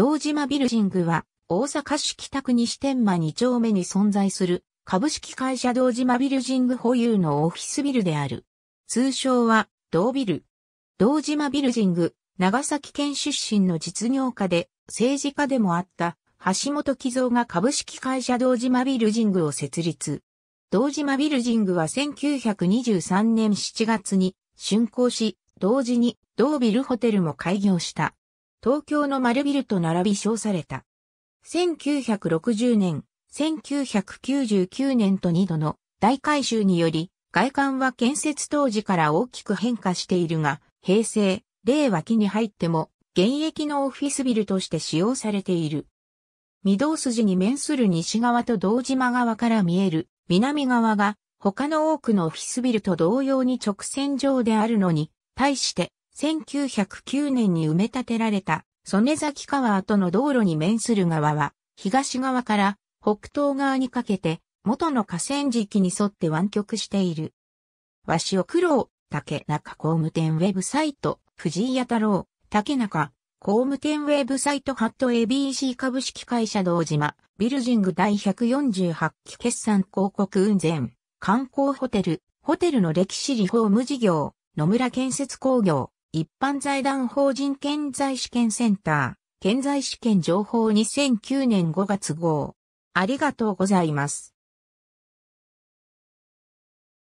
堂島ビルジングは、大阪市北区西天満2丁目に存在する、株式会社堂島ビルジング保有のオフィスビルである。通称は、堂ビル。堂島ビルジング、長崎県出身の実業家で、政治家でもあった、橋本喜蔵が株式会社堂島ビルジングを設立。堂島ビルジングは1923年7月に竣工し、同時に道ビルホテルも開業した。東京の丸ビルと並び称された。1960年、1999年と2度の大改修により、外観は建設当時から大きく変化しているが、平成、令和期に入っても、現役のオフィスビルとして使用されている。御堂筋に面する西側と道島側から見える南側が、他の多くのオフィスビルと同様に直線上であるのに、対して1909年に埋め立てられた曽根崎川との道路に面する側は、東側から北東側にかけて、元の河川敷に沿って湾曲している。和を苦労、竹中工務店ウェブサイト、藤井谷太郎、竹中、工務店ウェブサイトハット ABC 株式会社道島、ビルジング第148期決算広告運善、観光ホテル、ホテルの歴史リフォーム事業、野村建設工業、一般財団法人建材試験センター、建材試験情報2009年5月号。ありがとうございます。